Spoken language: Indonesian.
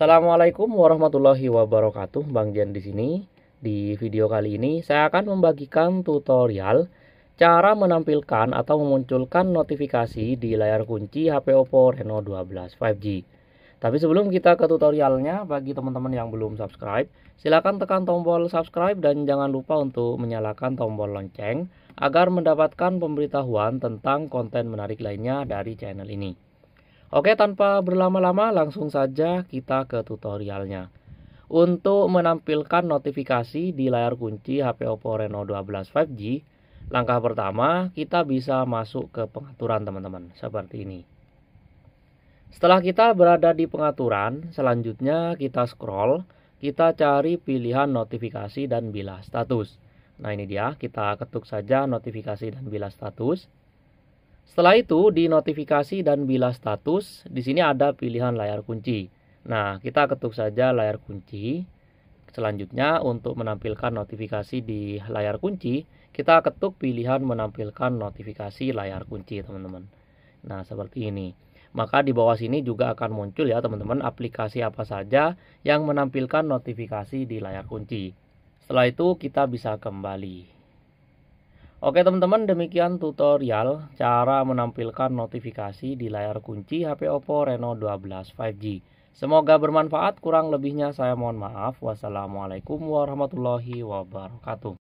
Assalamualaikum warahmatullahi wabarakatuh. Bang Jen di sini. Di video kali ini saya akan membagikan tutorial cara menampilkan atau memunculkan notifikasi di layar kunci HP Oppo Reno 12 5G. Tapi sebelum kita ke tutorialnya, bagi teman-teman yang belum subscribe, silakan tekan tombol subscribe dan jangan lupa untuk menyalakan tombol lonceng agar mendapatkan pemberitahuan tentang konten menarik lainnya dari channel ini. Oke, tanpa berlama-lama langsung saja kita ke tutorialnya. Untuk menampilkan notifikasi di layar kunci HP Oppo Reno 12 5G, langkah pertama kita bisa masuk ke pengaturan teman-teman, seperti ini. Setelah kita berada di pengaturan, selanjutnya kita scroll, kita cari pilihan notifikasi dan bila status. Nah ini dia, kita ketuk saja notifikasi dan bila status. Setelah itu di notifikasi dan bila status di sini ada pilihan layar kunci. Nah, kita ketuk saja layar kunci. Selanjutnya untuk menampilkan notifikasi di layar kunci, kita ketuk pilihan menampilkan notifikasi layar kunci, teman-teman. Nah, seperti ini. Maka di bawah sini juga akan muncul ya teman-teman aplikasi apa saja yang menampilkan notifikasi di layar kunci. Setelah itu kita bisa kembali. Oke teman-teman demikian tutorial cara menampilkan notifikasi di layar kunci HP Oppo Reno 12 5G. Semoga bermanfaat, kurang lebihnya saya mohon maaf. Wassalamualaikum warahmatullahi wabarakatuh.